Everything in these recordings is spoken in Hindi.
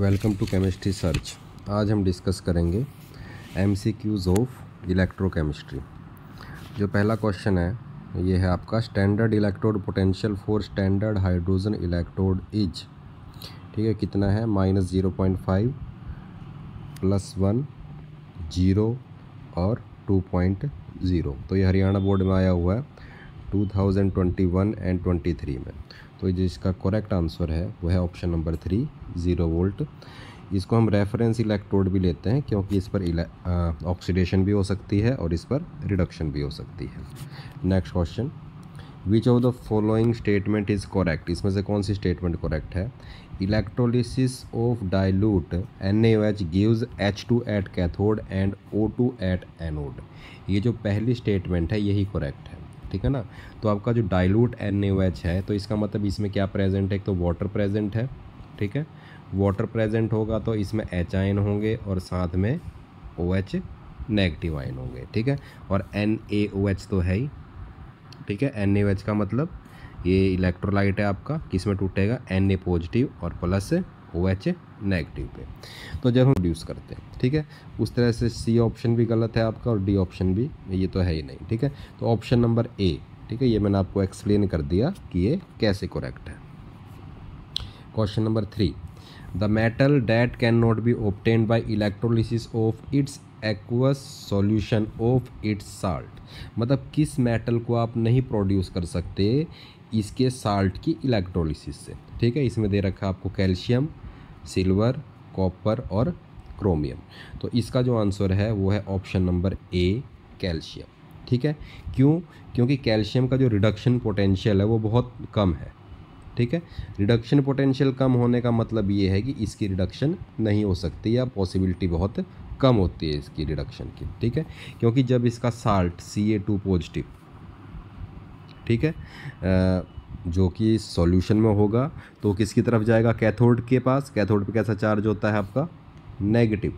वेलकम टू केमिस्ट्री सर्च आज हम डिस्कस करेंगे M C Qs of electrochemistry जो पहला क्वेश्चन है ये है आपका standard electrode potential for standard hydrogen electrode is ठीक है कितना है minus zero point five plus one zero और टू पॉइंट ज़ीरो तो ये हरियाणा बोर्ड में आया हुआ है two thousand twenty one and twenty three में तो जिसका करेक्ट आंसर है वह है option number three zero volt इसको हम रेफरेंस इलेक्ट्रोड भी लेते हैं क्योंकि इस पर ऑक्सीडेशन भी हो सकती है और इस पर रिडक्शन भी हो सकती है next question which of the following statement is correct इसमें से कौन सी स्टेटमेंट करेक्ट है electrolysis of dilute N A H gives H two at cathode and O two at anode ये जो पहली स्टेटमेंट है यही करेक्ट है ठीक है ना तो आपका जो डाइल्यूट एन है तो इसका मतलब इसमें क्या प्रेजेंट है एक तो वाटर प्रेजेंट है ठीक है वाटर प्रेजेंट होगा तो इसमें एच आयन होंगे और साथ में ओ एच नेगेटिव आयन होंगे ठीक है और एन ए ओ एच तो है ही ठीक है एन ए ओ एच का मतलब ये इलेक्ट्रोलाइट है आपका में टूटेगा एन ए पॉजिटिव और प्लस ओ एच नेगेटिव पे तो जब हम प्रोड्यूस करते हैं ठीक है उस तरह से सी ऑप्शन भी गलत है आपका और डी ऑप्शन भी ये तो है ही नहीं ठीक है तो ऑप्शन नंबर ए ठीक है ये मैंने आपको एक्सप्लेन कर दिया कि ये कैसे करेक्ट है question number three the metal that can not be obtained by electrolysis of its aqueous solution of its salt मतलब किस मेटल को आप नहीं प्रोड्यूस कर सकते इसके साल्ट की इलेक्ट्रोलिसिस से ठीक है इसमें दे रखा आपको कैल्शियम सिल्वर कॉपर और क्रोमियम तो इसका जो आंसर है वो है ऑप्शन नंबर ए कैल्शियम ठीक है क्यों क्योंकि कैल्शियम का जो रिडक्शन पोटेंशियल है वो बहुत कम है ठीक है रिडक्शन पोटेंशियल कम होने का मतलब ये है कि इसकी रिडक्शन नहीं हो सकती या पॉसिबिलिटी बहुत कम होती है इसकी रिडक्शन की ठीक है क्योंकि जब इसका salt C A two positive ठीक है जो कि सॉल्यूशन में होगा तो किसकी तरफ जाएगा कैथोड के पास कैथोड पे कैसा चार्ज होता है आपका नेगेटिव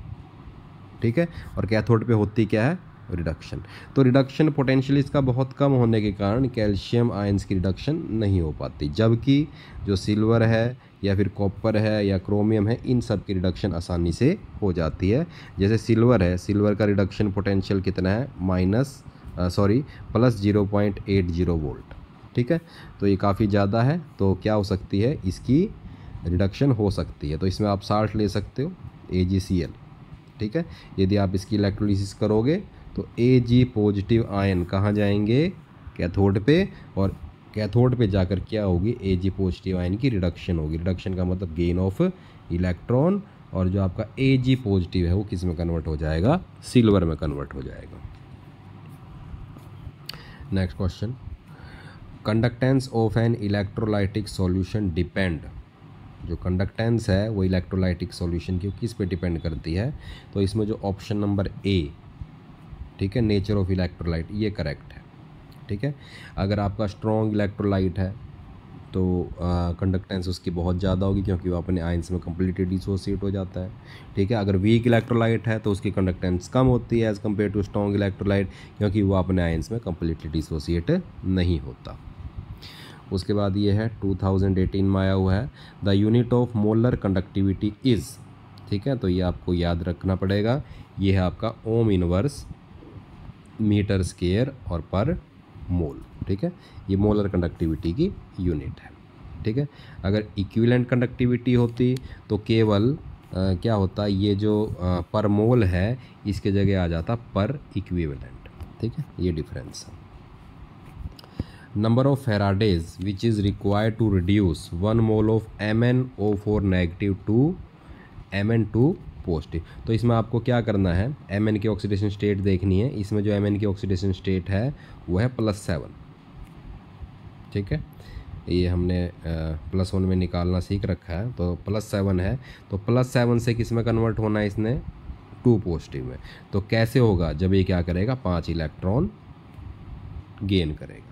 ठीक है और कैथोड पे होती क्या है रिडक्शन तो रिडक्शन पोटेंशियल इसका बहुत कम होने के कारण कैल्शियम आयंस की रिडक्शन नहीं हो पाती जबकि जो सिल्वर है या फिर कॉपर है या क्रोमियम है इन सब की रिडक्शन आसानी से हो जाती है जैसे सिल्वर है सिल्वर का रिडक्शन पोटेंशियल कितना है minus sorry plus zero point eight zero volt ठीक है तो ये काफ़ी ज़्यादा है तो क्या हो सकती है इसकी रिडक्शन हो सकती है तो इसमें आप साल्ट ले सकते हो ए ठीक है यदि आप इसकी इलेक्ट्रोलिस करोगे तो ए जी पॉजिटिव आयन कहाँ जाएंगे कैथोड पे और कैथोड पे जाकर क्या होगी ए जी पॉजिटिव आयन की रिडक्शन होगी रिडक्शन का मतलब गेन ऑफ इलेक्ट्रॉन और जो आपका ए जी पॉजिटिव है वो किस में कन्वर्ट हो जाएगा सिल्वर में कन्वर्ट हो जाएगा next question conductance of an electrolytic solution depend जो कंडक्टेंस है वो इलेक्ट्रोलाइटिक सॉल्यूशन की किस पे डिपेंड करती है तो इसमें जो ऑप्शन नंबर ए ठीक है नेचर ऑफ इलेक्ट्रोलाइट ये करेक्ट है ठीक है अगर आपका स्ट्रॉन्ग इलेक्ट्रोलाइट है तो कंडक्टेंस uh, उसकी बहुत ज़्यादा होगी क्योंकि वो अपने आइंस में कम्प्लीटली डिसोसिएट हो जाता है ठीक है अगर वीक इलेक्ट्रोलाइट है तो उसकी कंडक्टेंस कम होती है as compare to strong electrolyte क्योंकि वो अपने आइंस में कम्प्लीटली डिसोसिएट नहीं होता उसके बाद ये है 2018 में आया हुआ है the unit of molar conductivity is ठीक है तो ये आपको याद रखना पड़ेगा ये है आपका ओम इनवर्स मीटर स्केयर और पर मोल ठीक है ये मोलर कंडक्टिविटी की यूनिट है ठीक है अगर इक्विलेंट कंडक्टिविटी होती तो केवल आ, क्या होता ये जो आ, पर मोल है इसके जगह आ जाता पर इक्विवेलेंट ठीक है ये डिफरेंस है number of faradays which is required to reduce one mole of M N O four negative to M N two post तो इसमें आपको क्या करना है एम एन की ऑक्सीडेशन स्टेट देखनी है इसमें जो एम एन की ऑक्सीडेशन स्टेट है वो है प्लस सेवन ठीक है ये हमने प्लस वन में निकालना सीख रखा है तो प्लस सेवन है तो प्लस सेवन से किस में कन्वर्ट होना है इसने टू पॉजिटिव में तो कैसे होगा जब ये क्या करेगा पाँच इलेक्ट्रॉन गेन करेगा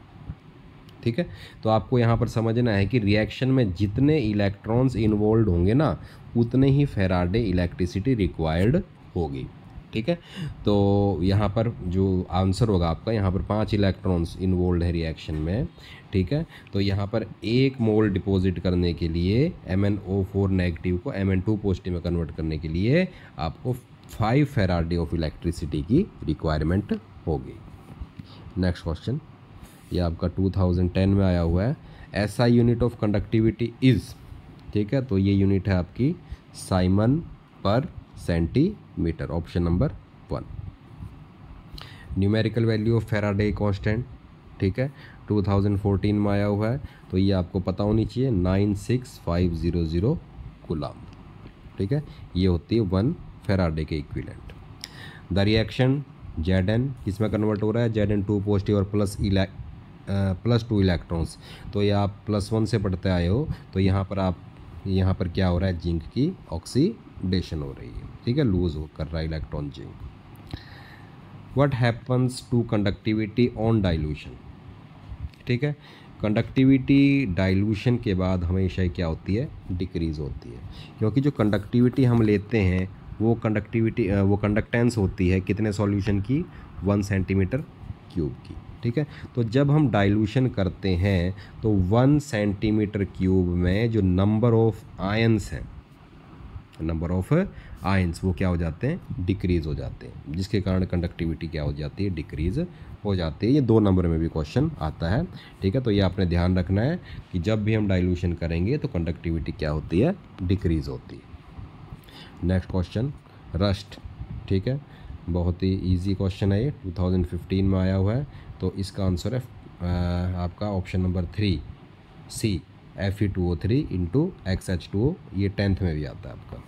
ठीक है तो आपको यहाँ पर समझना है कि रिएक्शन में जितने इलेक्ट्रॉन्स इन्वॉल्व होंगे ना उतने ही फेराडे इलेक्ट्रिसिटी रिक्वायर्ड होगी ठीक है तो यहाँ पर जो आंसर होगा आपका यहाँ पर पाँच इलेक्ट्रॉन्स इन्वॉल्व है रिएक्शन में ठीक है तो यहाँ पर एक मोल डिपॉजिट करने के लिए M N O four negative को एम एन टू पॉजिटिव में कन्वर्ट करने के लिए आपको फाइव फेराडे ऑफ इलेक्ट्रिसिटी की रिक्वायरमेंट होगी नेक्स्ट क्वेश्चन ये आपका 2010 में आया हुआ है ऐसा यूनिट ऑफ कंडक्टिविटी इज़ ठीक है तो ये यूनिट है आपकी siemens per centimetre option number one numerical value of faraday constant ठीक है 2014 में आया हुआ है तो ये आपको पता होनी चाहिए nine six five zero zero coulomb ठीक है ये होती है वन फेराडे के equivalent the reaction Z N किसमें कन्वर्ट हो रहा है जेड एन टू पॉजिटिव और प्लस इलेक् प्लस टू इलेक्ट्रॉन्स तो ये आप प्लस वन से पढ़ते आए हो तो यहाँ पर आप यहाँ पर क्या हो रहा है जिंक की ऑक्सीडेशन हो रही है ठीक है लूज हो कर रहा है electron zinc what happens to conductivity on dilution ठीक है कंडक्टिविटी डाइल्यूशन के बाद हमेशा क्या होती है डिक्रीज़ होती है क्योंकि जो कंडक्टिविटी हम लेते हैं वो कंडक्टिविटी वो कंडक्टेंस होती है कितने सॉल्यूशन की वन सेंटीमीटर क्यूब की ठीक है तो जब हम डाइल्यूशन करते हैं तो वन सेंटीमीटर क्यूब में जो नंबर ऑफ आयंस हैं नंबर ऑफ आयंस वो क्या हो जाते हैं डिक्रीज़ हो जाते हैं जिसके कारण कंडक्टिविटी क्या हो जाती है डिक्रीज़ हो जाती है ये दो नंबर में भी क्वेश्चन आता है ठीक है तो ये आपने ध्यान रखना है कि जब भी हम डाइल्यूशन करेंगे तो कंडक्टिविटी क्या होती है डिक्रीज़ होती है नेक्स्ट क्वेश्चन रस्ट ठीक है बहुत ही ईजी क्वेश्चन है ये 2015 में आया हुआ है तो इसका आंसर है आपका option number three C F E two O three into X H two O ये टेंथ में भी आता है आपका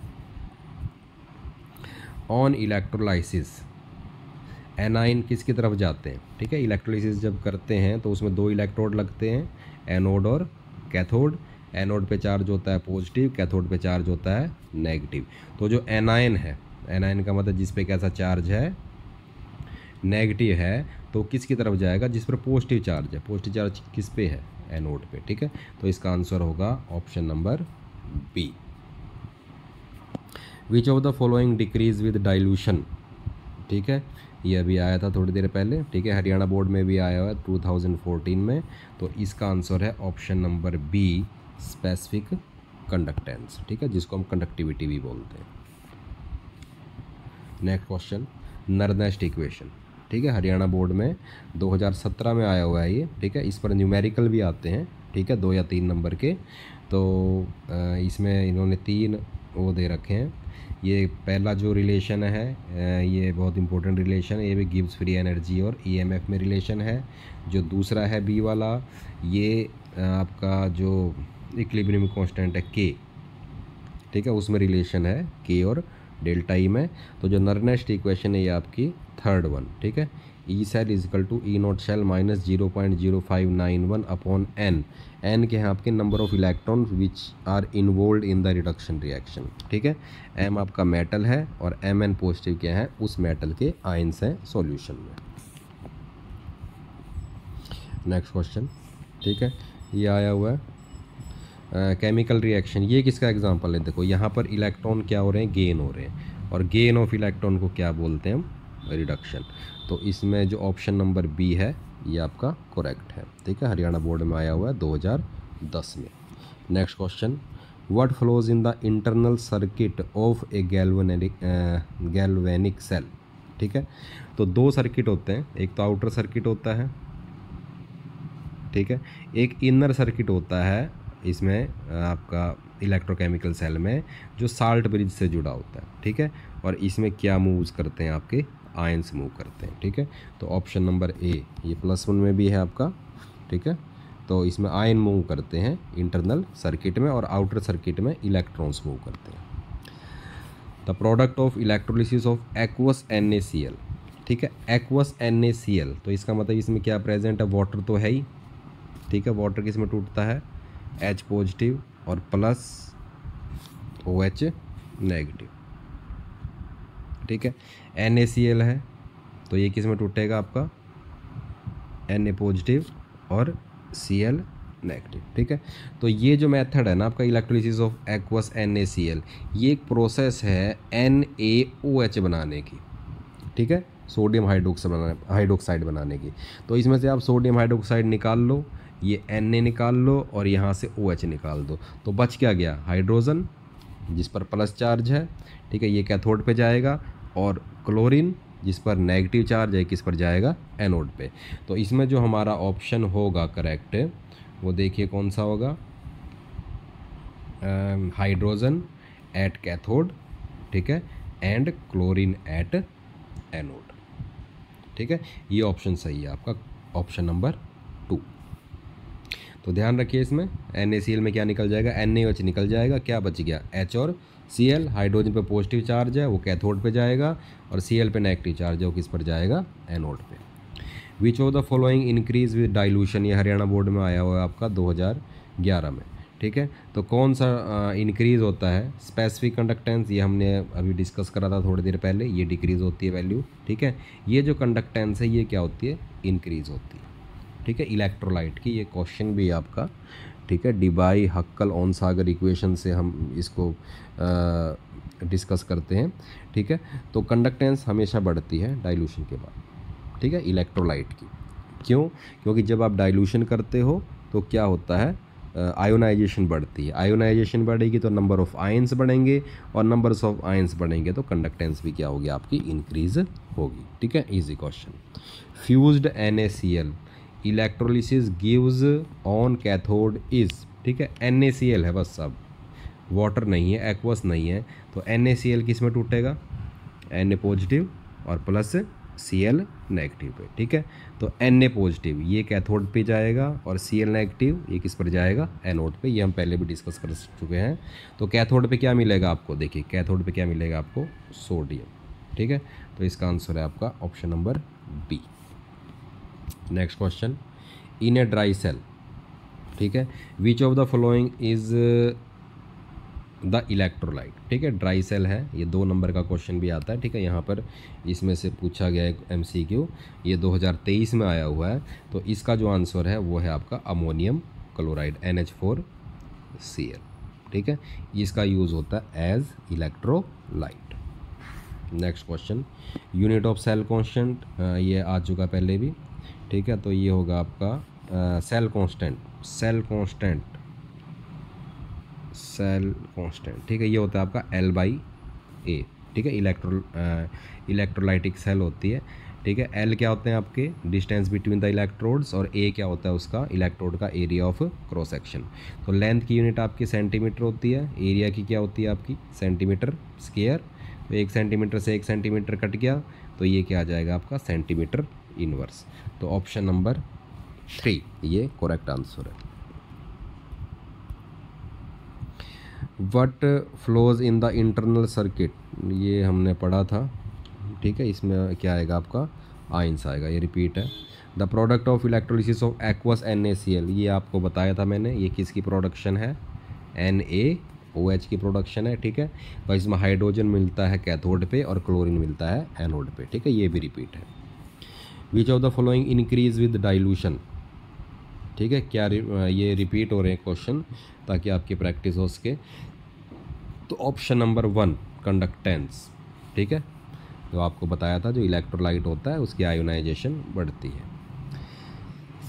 ऑन इलेक्ट्रोलाइसिस एनाइन किसकी तरफ जाते हैं ठीक है इलेक्ट्रोलाइसिस जब करते हैं तो उसमें दो इलेक्ट्रोड लगते हैं एनोड और कैथोड एनोड पे चार्ज होता है पॉजिटिव कैथोड पे चार्ज होता है नेगेटिव तो जो एनाइन है एनाइन का मतलब जिस पे कैसा चार्ज है नेगेटिव है तो किसकी तरफ जाएगा जिस पर पॉजिटिव चार्ज है पॉजिटिव चार्ज किस पे है एनोड पे ठीक है तो इसका आंसर होगा option number B which of the following decrease with dilution ठीक है ये अभी आया था थोड़ी देर पहले ठीक है हरियाणा बोर्ड में भी आया हुआ है 2014 में तो इसका आंसर है option number B specific conductance ठीक है जिसको हम कंडक्टिविटी भी बोलते हैं नेक्स्ट क्वेश्चन नर्नेस्ट इक्वेशन ठीक है हरियाणा बोर्ड में 2017 में आया हुआ है ये ठीक है इस पर न्यूमेरिकल भी आते हैं ठीक है दो या तीन नंबर के तो इसमें इन्होंने तीन वो दे रखे हैं ये पहला जो रिलेशन है ये बहुत इंपॉर्टेंट रिलेशन है ये भी गिव्स फ्री एनर्जी और ईएमएफ e में रिलेशन है जो दूसरा है बी वाला ये आपका जो इक्लिब्रियम कांस्टेंट है के ठीक है उसमें रिलेशन है के और डेल्टा ई e में तो जो नरनेस्ट इक्वेशन है ये आपकी थर्ड वन ठीक है E cell is equal to E not cell minus zero point zero five nine one upon N N के हैं आपके number of electron which are involve in the reduction reaction ठीक है एम आपका मेटल है और एम एन पॉजिटिव क्या है उस मेटल के आइंस हैं सॉल्यूशन में नेक्स्ट क्वेश्चन ठीक है ये आया हुआ है केमिकल रिएक्शन ये किसका एग्जांपल है देखो यहाँ पर इलेक्ट्रॉन क्या हो रहे हैं गेन हो रहे हैं और गेन ऑफ इलेक्ट्रॉन को क्या बोलते हैं हम रिडक्शन तो इसमें जो ऑप्शन नंबर बी है ये आपका करेक्ट है ठीक है हरियाणा बोर्ड में आया हुआ है दो में next question what flows in the internal circuit of a galvanic galvanic cell ठीक है तो दो सर्किट होते हैं एक तो आउटर सर्किट होता है ठीक है एक इनर सर्किट होता है इसमें आपका इलेक्ट्रोकेमिकल सेल में जो साल्ट ब्रिज से जुड़ा होता है ठीक है और इसमें क्या मूव्स करते हैं आपके आयंस मूव करते हैं ठीक है तो ऑप्शन नंबर ए ये प्लस वन में भी है आपका ठीक है तो इसमें आयन मूव करते हैं इंटरनल सर्किट में और आउटर सर्किट में इलेक्ट्रॉन्स मूव करते हैं the product of electrolysis of aqueous N A C L ठीक है aqueous N A C L तो इसका मतलब इसमें क्या प्रेजेंट है वाटर तो है ही ठीक है वाटर किस में टूटता है एच पॉजिटिव और प्लस ओ एच नेगेटिव ठीक है एन ए सी एल है तो ये किस में टूटेगा आपका एन ए पॉजिटिव और सी एल नेगेटिव ठीक है तो ये जो मेथड है ना आपका electrolysis of aqueous N A C L ये एक प्रोसेस है एन ए ओ एच बनाने की ठीक है सोडियम हाइड्रोक्साइड बनाने हाइड्रोक्साइड बनाने की तो इसमें से आप सोडियम हाइड्रोक्साइड निकाल लो ये एन ए निकाल लो और यहाँ से ओ OH एच निकाल दो तो बच क्या गया हाइड्रोजन जिस पर प्लस चार्ज है ठीक है ये कैथोड पे जाएगा और क्लोरीन जिस पर नेगेटिव चार्ज है किस पर जाएगा एनोड पे तो इसमें जो हमारा ऑप्शन होगा करेक्ट वो देखिए कौन सा होगा हाइड्रोजन एट कैथोड ठीक है एंड क्लोरीन एट एनोड ठीक है ये ऑप्शन सही है आपका ऑप्शन नंबर तो ध्यान रखिए इसमें एन में क्या निकल जाएगा एन निकल जाएगा क्या बच गया एच और सी एल हाइड्रोजन पर पॉजिटिव चार्ज है वो कैथोड पे जाएगा और सी एल पे नेगेटिव चार्ज है वो किस पर जाएगा एनोड पे which of the following increase with dilution ये हरियाणा बोर्ड में आया हुआ है आपका 2011 में ठीक है तो कौन सा इंक्रीज़ होता है स्पेसिफिक कंडक्टेंस ये हमने अभी डिस्कस करा था थोड़ी देर पहले ये डिक्रीज़ होती है वैल्यू ठीक है ये जो कंडक्टेंस है ये क्या होती है इंक्रीज़ होती है ठीक है इलेक्ट्रोलाइट की ये क्वेश्चन भी आपका ठीक है Debye Hückel Onsager equation से हम इसको डिस्कस करते हैं ठीक है तो कंडक्टेंस हमेशा बढ़ती है डाइल्यूशन के बाद ठीक है इलेक्ट्रोलाइट की क्यों क्योंकि जब आप डाइल्यूशन करते हो तो क्या होता है आयोनाइजेशन बढ़ती है आयोनाइजेशन बढ़ेगी तो नंबर ऑफ़ आयंस बढ़ेंगे और नंबर्स ऑफ आयंस बढ़ेंगे तो कंडक्टेंस भी क्या होगी आपकी इंक्रीज होगी ठीक है easy question fused N electrolysis gives on cathode is ठीक है एन है बस सब वाटर नहीं है एक्वस नहीं है तो एन ए सी एल किस में टूटेगा एन ए पॉजिटिव और प्लस सी एल नेगेटिव पे ठीक है तो एन ए पॉजिटिव ये कैथोड पे जाएगा और सी एल नेगेटिव ये किस पर जाएगा एनोड पे ये हम पहले भी डिस्कस कर चुके हैं तो कैथोड पे क्या मिलेगा आपको देखिए कैथोड पे क्या मिलेगा आपको सोडियम ठीक है तो इसका आंसर है आपका option number B next question in a dry cell ठीक है which of the following is the electrolyte ठीक है ड्राई सेल है ये दो नंबर का क्वेश्चन भी आता है ठीक है यहाँ पर इसमें से पूछा गया है एम सी क्यू ये 2023 में आया हुआ है तो इसका जो आंसर है वो है आपका ammonium chloride N H four C L ठीक है इसका यूज़ होता है as electrolyte next question unit of cell constant ये आ चुका पहले भी ठीक है तो ये होगा आपका आ, cell constant cell constant cell constant ठीक है ये होता है आपका एल बाई ए ठीक है इलेक्ट्रो इलेक्ट्रोलाइटिक सेल होती है ठीक है एल क्या होते हैं आपके डिस्टेंस बिटवीन द इलेक्ट्रोड्स और ए क्या होता है उसका इलेक्ट्रोड का एरिया ऑफ क्रॉस सेक्शन तो लेंथ की यूनिट आपकी सेंटीमीटर होती है एरिया की क्या होती है आपकी सेंटीमीटर स्केयर तो एक सेंटीमीटर से एक सेंटीमीटर कट गया तो ये क्या आ जाएगा आपका सेंटीमीटर इनवर्स तो ऑप्शन नंबर थ्री ये करेक्ट आंसर है what flows in the internal circuit ये हमने पढ़ा था ठीक है इसमें क्या आएगा आपका आइंस आएगा ये रिपीट है the product of electrolysis of aqueous N ये आपको बताया था मैंने ये किसकी प्रोडक्शन है एन ए ओ एच की प्रोडक्शन है ठीक है और इसमें हाइड्रोजन मिलता है कैथोड पे और क्लोरीन मिलता है एनोड पे ठीक है ये भी रिपीट है which of the following increase with dilution ठीक है क्या ये रिपीट हो रहे हैं क्वेश्चन ताकि आपकी प्रैक्टिस हो सके तो ऑप्शन नंबर वन कंडक्टेंस ठीक है तो आपको बताया था जो इलेक्ट्रोलाइट होता है उसकी आयोनाइजेशन बढ़ती है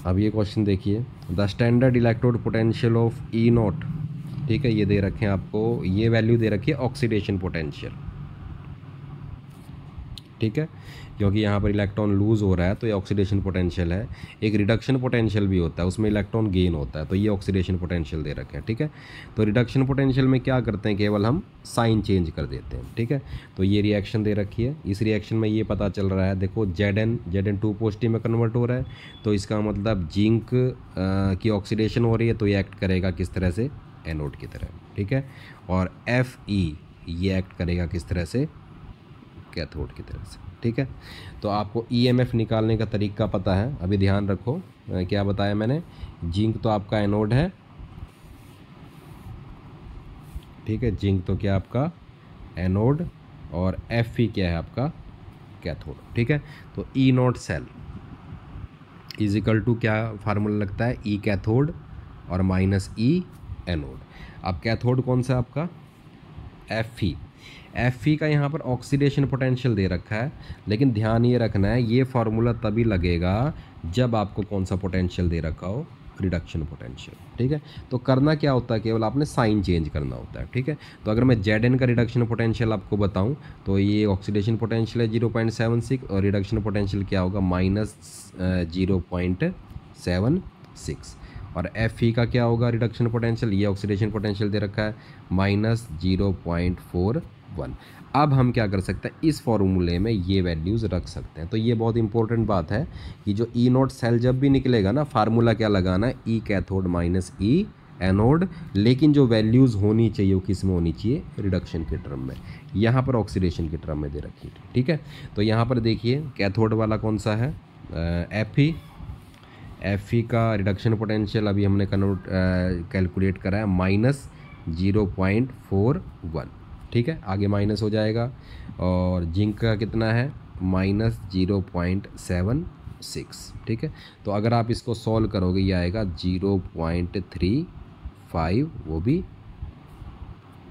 अब ये क्वेश्चन देखिए the standard electrode potential of E naught ठीक है ये दे रखे हैं आपको ये वैल्यू दे रखी है ऑक्सीडेशन पोटेंशियल ठीक है क्योंकि यहाँ पर इलेक्ट्रॉन लूज़ हो रहा है तो ये ऑक्सीडेशन पोटेंशियल है एक रिडक्शन पोटेंशियल भी होता है उसमें इलेक्ट्रॉन गेन होता है तो ये ऑक्सीडेशन पोटेंशियल दे रखे हैं ठीक है तो रिडक्शन पोटेंशियल में क्या करते हैं केवल हम साइन चेंज कर देते हैं ठीक है तो ये रिएक्शन दे रखी है इस रिएक्शन में ये पता चल रहा है देखो Z N Z N two positive में कन्वर्ट हो रहा है तो इसका मतलब जिंक की ऑक्सीडेशन हो रही है तो ये एक्ट करेगा किस तरह से एनोड की तरह ठीक है और एफ ई ये एक्ट करेगा किस तरह से कैथोड की तरफ से ठीक है तो आपको ईएमएफ e निकालने का तरीका पता है अभी ध्यान रखो क्या बताया मैंने जिंक तो आपका एनोड है ठीक है जिंक तो क्या आपका एनोड और एफ क्या है आपका कैथोड ठीक है तो E e naught cell is equal to क्या फार्मूला लगता है ई e कैथोड और माइनस ई एनोड अब कैथोड कौन सा आपका एफ ई एफ ई का यहाँ पर ऑक्सीडेशन पोटेंशियल दे रखा है लेकिन ध्यान ये रखना है ये फार्मूला तभी लगेगा जब आपको कौन सा पोटेंशियल दे रखा हो रिडक्शन पोटेंशियल ठीक है तो करना क्या होता है केवल आपने साइन चेंज करना होता है ठीक है तो अगर मैं जेड एन का रिडक्शन पोटेंशियल आपको बताऊं तो ये ऑक्सीडेशन पोटेंशियल है जीरो पॉइंट सेवन सिक्स और रिडक्शन पोटेंशियल क्या होगा minus zero point seven six और एफ ई का क्या होगा रिडक्शन पोटेंशियल ये ऑक्सीडेशन पोटेंशियल दे रखा है minus zero point four one अब हम क्या कर सकते हैं इस फॉर्मूले में ये वैल्यूज़ रख सकते हैं तो ये बहुत इंपॉर्टेंट बात है कि जो ई नोट सेल जब भी निकलेगा ना फार्मूला क्या लगाना है E cathode minus E anode लेकिन जो वैल्यूज़ होनी चाहिए वो किस में होनी चाहिए रिडक्शन के टर्म में यहाँ पर ऑक्सीडेशन के टर्म में दे रखी ठीक है तो यहाँ पर देखिए कैथोड वाला कौन सा है एफ ई एफ ई का रिडक्शन पोटेंशियल अभी हमने कन्वर्ट कैलकुलेट करा है minus zero point four one ठीक है आगे माइनस हो जाएगा और जिंक का कितना है minus zero point seven six ठीक है तो अगर आप इसको सॉल्व करोगे ये आएगा जीरो पॉइंट थ्री फाइव वो भी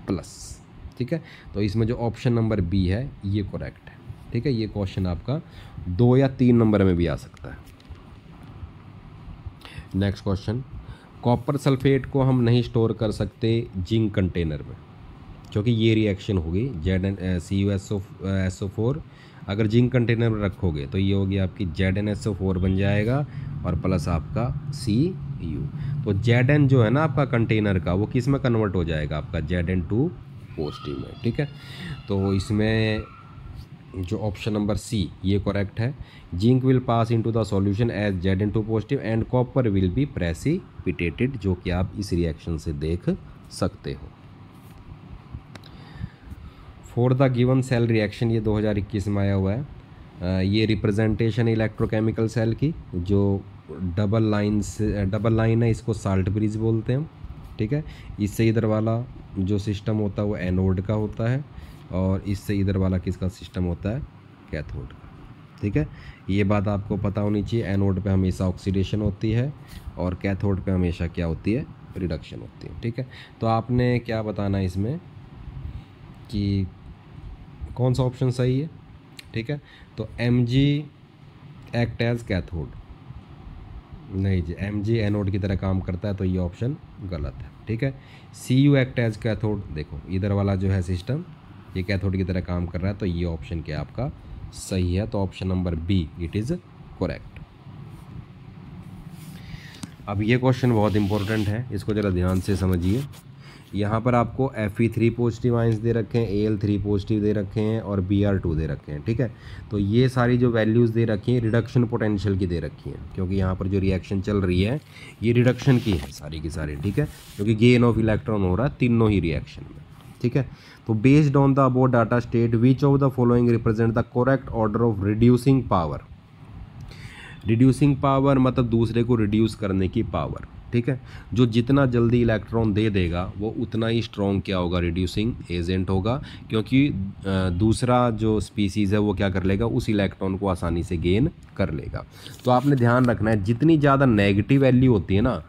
प्लस ठीक है तो इसमें जो ऑप्शन नंबर बी है ये करेक्ट है ठीक है ये क्वेश्चन आपका दो या तीन नंबर में भी आ सकता है नेक्स्ट क्वेश्चन कॉपर सल्फेट को हम नहीं स्टोर कर सकते जिंक कंटेनर में क्योंकि ये रिएक्शन होगी Z N C U S O S O four अगर जिंक कंटेनर में रखोगे तो ये होगी आपकी Z N S O four बन जाएगा और प्लस आपका सी यू तो जेड एन जो है ना आपका कंटेनर का वो किस में कन्वर्ट हो जाएगा आपका जेड एन टू पॉजिटिव में ठीक है तो इसमें जो ऑप्शन नंबर सी ये करेक्ट है zinc will pass into the solution as Z N two positive and copper will be precipitated जो कि आप इस रिएक्शन से देख सकते हो for the given cell reaction ये 2021 में आया हुआ है ये रिप्रेजेंटेशन इलेक्ट्रोकेमिकल सेल की जो डबल लाइन से डबल लाइन है इसको साल्ट ब्रिज बोलते हैं ठीक है इससे इधर वाला जो सिस्टम होता है वो एनोड का होता है और इससे इधर वाला किसका सिस्टम होता है कैथोड का ठीक है ये बात आपको पता होनी चाहिए एनोड पे हमेशा ऑक्सीडेशन होती है और कैथोड पे हमेशा क्या होती है रिडक्शन होती है ठीक है तो आपने क्या बताना इसमें कि कौन सा ऑप्शन सही है ठीक है तो M G act as cathode नहीं जी एम जी एनोड की तरह काम करता है तो ये ऑप्शन गलत है ठीक है C U act as cathode देखो इधर वाला जो है सिस्टम ये कैथोड की तरह काम कर रहा है तो ये ऑप्शन क्या आपका सही है तो option number B it is correct अब ये क्वेश्चन बहुत इंपॉर्टेंट है इसको ज़रा ध्यान से समझिए यहाँ पर आपको F E three positive ions दे रखे हैं ए एल थ्री पॉजिटिव दे रखे हैं और बी आर टू दे रखे हैं ठीक है तो ये सारी जो वैल्यूज़ दे रखी हैं रिडक्शन पोटेंशियल की दे रखी हैं क्योंकि यहाँ पर जो रिएक्शन चल रही है ये रिडक्शन की है सारी की सारी ठीक है क्योंकि गेन ऑफ इलेक्ट्रॉन हो रहा है तीनों ही रिएक्शन में ठीक है तो based on the above data state which of the following represent the correct order of reducing power reducing power मतलब दूसरे को रिड्यूस करने की पावर ठीक है जो जितना जल्दी इलेक्ट्रॉन दे देगा वो उतना ही स्ट्रॉन्ग क्या होगा रिड्यूसिंग एजेंट होगा क्योंकि दूसरा जो स्पीसीज़ है वो क्या कर लेगा उस इलेक्ट्रॉन को आसानी से गेन कर लेगा तो आपने ध्यान रखना है जितनी ज़्यादा नेगेटिव वैल्यू होती है ना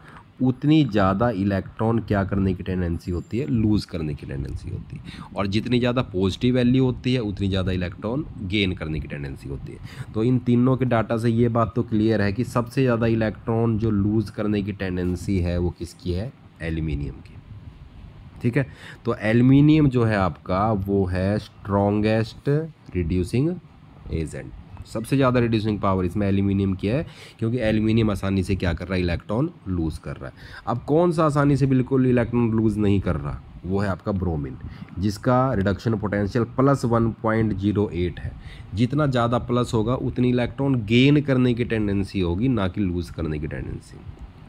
उतनी ज़्यादा इलेक्ट्रॉन क्या करने की टेंडेंसी होती है लूज़ करने की टेंडेंसी होती है और जितनी ज़्यादा पॉजिटिव वैल्यू होती है उतनी ज़्यादा इलेक्ट्रॉन गेन करने की टेंडेंसी होती है तो इन तीनों के डाटा से ये बात तो क्लियर है कि सबसे ज़्यादा इलेक्ट्रॉन जो लूज़ करने की टेंडेंसी है वो किसकी है एल्यूमिनियम की ठीक है तो एल्यूमिनियम जो है आपका वो है स्ट्रॉन्गेस्ट रिड्यूसिंग एजेंट सबसे ज़्यादा रिड्यूसिंग पावर इसमें एल्यूमिनियम की है क्योंकि एल्यूमिनियम आसानी से क्या कर रहा है इलेक्ट्रॉन लूज़ कर रहा है अब कौन सा आसानी से बिल्कुल इलेक्ट्रॉन लूज़ नहीं कर रहा वो है आपका ब्रोमिन जिसका reduction potential plus one point zero eight है जितना ज़्यादा प्लस होगा उतनी इलेक्ट्रॉन गेन करने की टेंडेंसी होगी ना कि लूज़ करने की टेंडेंसी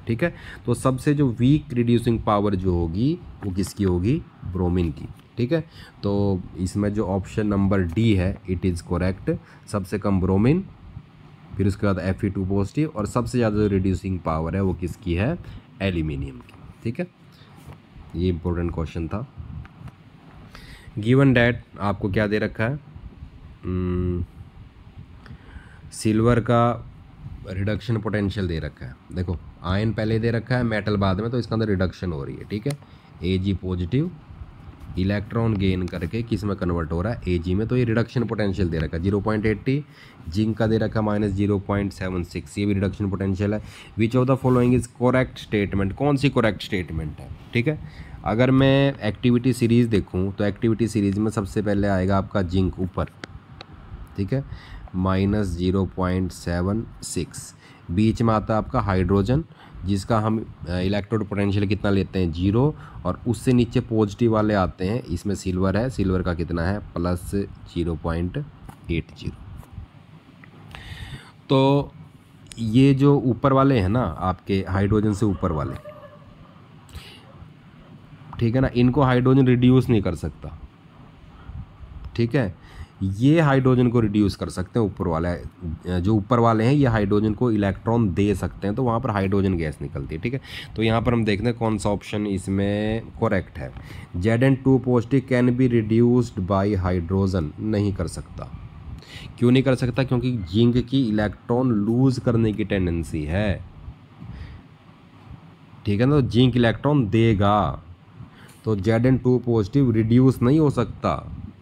ठीक है तो सबसे जो वीक रिड्यूसिंग पावर जो होगी वो किसकी होगी ब्रोमिन की ठीक है तो इसमें जो ऑप्शन नंबर डी है इट इज़ करेक्ट सबसे कम ब्रोमिन फिर उसके बाद एफ ई टू पॉजिटिव और सबसे ज़्यादा जो रिड्यूसिंग पावर है वो किसकी है एल्यूमिनियम की ठीक है ये इम्पोर्टेंट क्वेश्चन था गिवन डैट आपको क्या दे रखा है सिल्वर hmm, का रिडक्शन पोटेंशियल दे रखा है देखो आयन पहले दे रखा है मेटल बाद में तो इसके अंदर रिडक्शन हो रही है ठीक है A G positive electron gain करके किस में कन्वर्ट हो रहा है ए में तो ये रिडक्शन पोटेंशियल दे रखा है जीरो पॉइंट एट्टी जिंक का दे रखा है minus zero point seven six ये भी रिडक्शन पोटेंशियल है which of the following is correct statement कौन सी करेक्ट स्टेटमेंट है ठीक है अगर मैं एक्टिविटी सीरीज़ देखूँ तो एक्टिविटी सीरीज़ में सबसे पहले आएगा आपका जिंक ऊपर ठीक है minus zero point seven six बीच में आता है आपका हाइड्रोजन जिसका हम इलेक्ट्रोड पोटेंशियल कितना लेते हैं जीरो और उससे नीचे पॉजिटिव वाले आते हैं इसमें सिल्वर है सिल्वर का कितना है plus zero point eight zero तो ये जो ऊपर वाले हैं ना आपके हाइड्रोजन से ऊपर वाले ठीक है ना इनको हाइड्रोजन रिड्यूस नहीं कर सकता ठीक है ये हाइड्रोजन को रिड्यूस कर सकते हैं ऊपर वाले जो ऊपर वाले हैं ये हाइड्रोजन को इलेक्ट्रॉन दे सकते हैं तो वहाँ पर हाइड्रोजन गैस निकलती है ठीक है तो यहाँ पर हम देखते हैं कौन सा ऑप्शन इसमें करेक्ट है Z N two positive can be reduced by hydrogen नहीं कर सकता क्यों नहीं कर सकता क्योंकि जिंक की इलेक्ट्रॉन लूज करने की टेंडेंसी है ठीक है ना तो जिंक इलेक्ट्रॉन देगा तो Z N two positive reduce नहीं हो सकता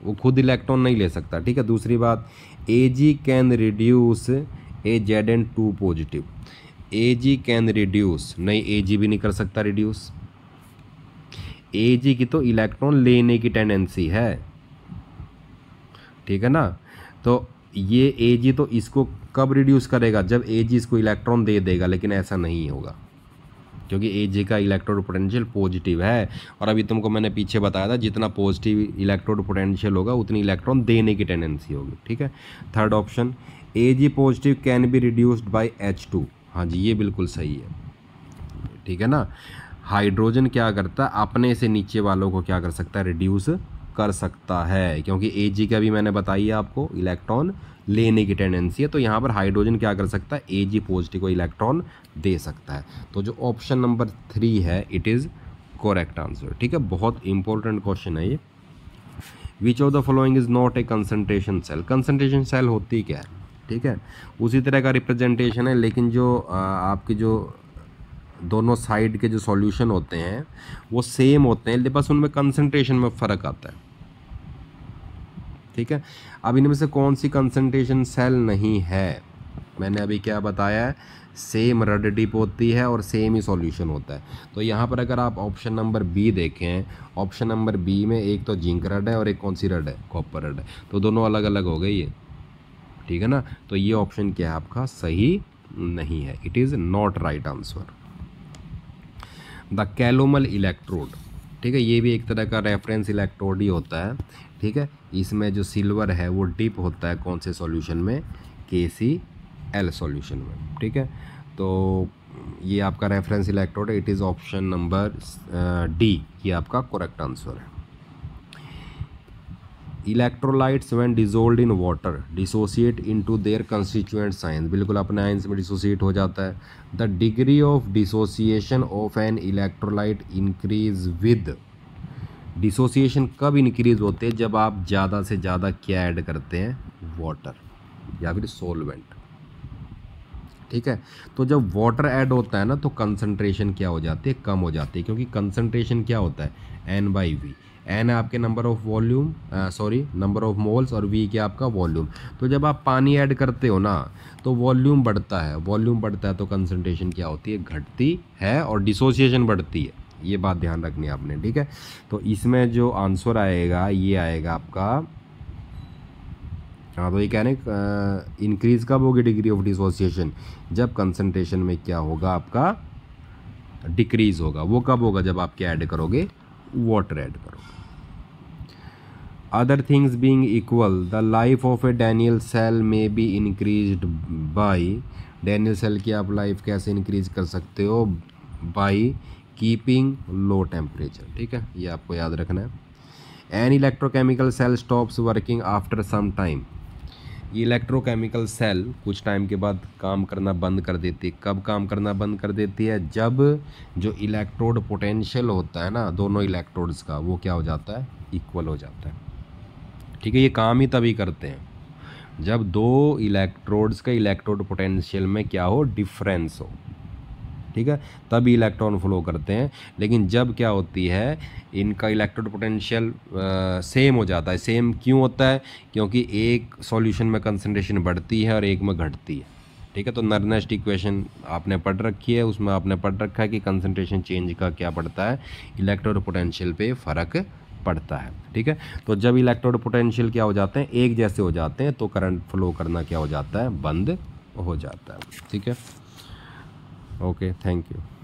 वो खुद इलेक्ट्रॉन नहीं ले सकता ठीक है दूसरी बात A G can reduce A Z N two positive A G can reduce नहीं ए जी भी नहीं कर सकता रिड्यूस ए जी की तो इलेक्ट्रॉन लेने की टेंडेंसी है ठीक है ना तो ये ए जी तो इसको कब रिड्यूस करेगा जब ए जी इसको इलेक्ट्रॉन दे देगा लेकिन ऐसा नहीं होगा क्योंकि ए जे का इलेक्ट्रोड पोटेंशियल पॉजिटिव है और अभी तुमको मैंने पीछे बताया था जितना पॉजिटिव इलेक्ट्रोड पोटेंशियल होगा उतनी इलेक्ट्रॉन देने की टेंडेंसी होगी ठीक है third option A G positive can be reduced by H two हाँ जी ये बिल्कुल सही है ठीक है ना हाइड्रोजन क्या करता है अपने से नीचे वालों को क्या कर सकता है रिड्यूस कर सकता है क्योंकि ए जी का भी मैंने बताई है आपको इलेक्ट्रॉन लेने की टेंडेंसी है तो यहाँ पर हाइड्रोजन क्या कर सकता है ए जी पॉजिटिव को इलेक्ट्रॉन दे सकता है तो जो ऑप्शन नंबर थ्री है इट इज़ कोरेक्ट आंसर ठीक है बहुत इंपॉर्टेंट क्वेश्चन है ये which of the following is not a concentration cell concentration cell होती क्या है ठीक है उसी तरह का रिप्रेजेंटेशन है लेकिन जो आपके जो दोनों साइड के जो सॉल्यूशन होते हैं वो सेम होते हैं बस उनमें कंसनट्रेशन में फ़र्क आता है ठीक है अब इनमें से कौन सी कंसनट्रेशन सेल नहीं है मैंने अभी क्या बताया है सेम रड डिप होती है और सेम ही सॉल्यूशन होता है तो यहाँ पर अगर आप ऑप्शन नंबर बी देखें ऑप्शन नंबर बी में एक तो जिंक रड है और एक कौन सी रड है कॉपर रड है तो दोनों अलग अलग हो गई है ठीक है ना तो ये ऑप्शन क्या है आपका सही नहीं है it is not right answer the calomel electrode ठीक है ये भी एक तरह का रेफरेंस इलेक्ट्रोड ही होता है ठीक है इसमें जो सिल्वर है वो डिप होता है कौन से सॉल्यूशन में के सी एल सॉल्यूशन में ठीक है तो ये आपका reference electrode it is option number D ये आपका करेक्ट आंसर है electrolytes when dissolved in water dissociate into their constituent ions बिल्कुल अपने आइंस में डिसोसिएट हो जाता है the degree of dissociation of an electrolyte increase with dissociation कब इंक्रीज होते हैं जब आप ज़्यादा से ज़्यादा क्या ऐड करते हैं वाटर या फिर सोलवेंट ठीक है तो जब वाटर ऐड होता है ना तो कंसनट्रेशन क्या हो जाती है कम हो जाती है क्योंकि कंसनट्रेशन क्या होता है एन बाई वी एन है आपके number of volume sorry number of moles और वी क्या आपका वॉल्यूम तो जब आप पानी ऐड करते हो ना तो वॉल्यूम बढ़ता है वॉल्यूम बढ़ता है तो कंसनट्रेशन क्या होती है घटती है और डिसोसिएशन बढ़ती है ये बात ध्यान रखनी है आपने ठीक है तो इसमें जो आंसर आएगा ये आएगा आपका हाँ तो ये कह इंक्रीज कब होगी डिग्री ऑफ डिसोसिएशन जब कंसंट्रेशन में क्या होगा आपका डिक्रीज होगा वो कब होगा जब आप क्या ऐड करोगे वाटर ऐड करोगे other things being equal the life of a Daniell cell may be increase by Daniell cell की आप लाइफ कैसे इंक्रीज कर सकते हो बाई कीपिंग लो टेम्परेचर ठीक है ये आपको याद रखना है an electrochemical cell stops working after some time ये इलेक्ट्रोकेमिकल सेल कुछ टाइम के बाद काम करना बंद कर देती है कब काम करना बंद कर देती है जब जो इलेक्ट्रोड पोटेंशियल होता है ना दोनों इलेक्ट्रोड्स का वो क्या हो जाता है इक्वल हो जाता है ठीक है ये काम ही तभी करते हैं जब दो इलेक्ट्रोड्स का इलेक्ट्रोड पोटेंशियल में क्या हो डिफरेंस हो ठीक है तभी इलेक्ट्रॉन फ्लो करते हैं लेकिन जब क्या होती है इनका इलेक्ट्रोड पोटेंशियल सेम हो जाता है सेम क्यों होता है क्योंकि एक सॉल्यूशन में कंसनट्रेशन बढ़ती है और एक में घटती है ठीक है तो नरनेस्ट इक्वेशन आपने पढ़ रखी है उसमें आपने पढ़ रखा है कि कंसनट्रेशन चेंज का क्या पड़ता है इलेक्ट्रोड पोटेंशियल पर फ़र्क पड़ता है ठीक है तो जब इलेक्ट्रोड पोटेंशियल क्या हो जाते हैं एक जैसे हो जाते हैं तो करंट फ्लो करना क्या हो जाता है बंद हो जाता है ठीक है okay thank you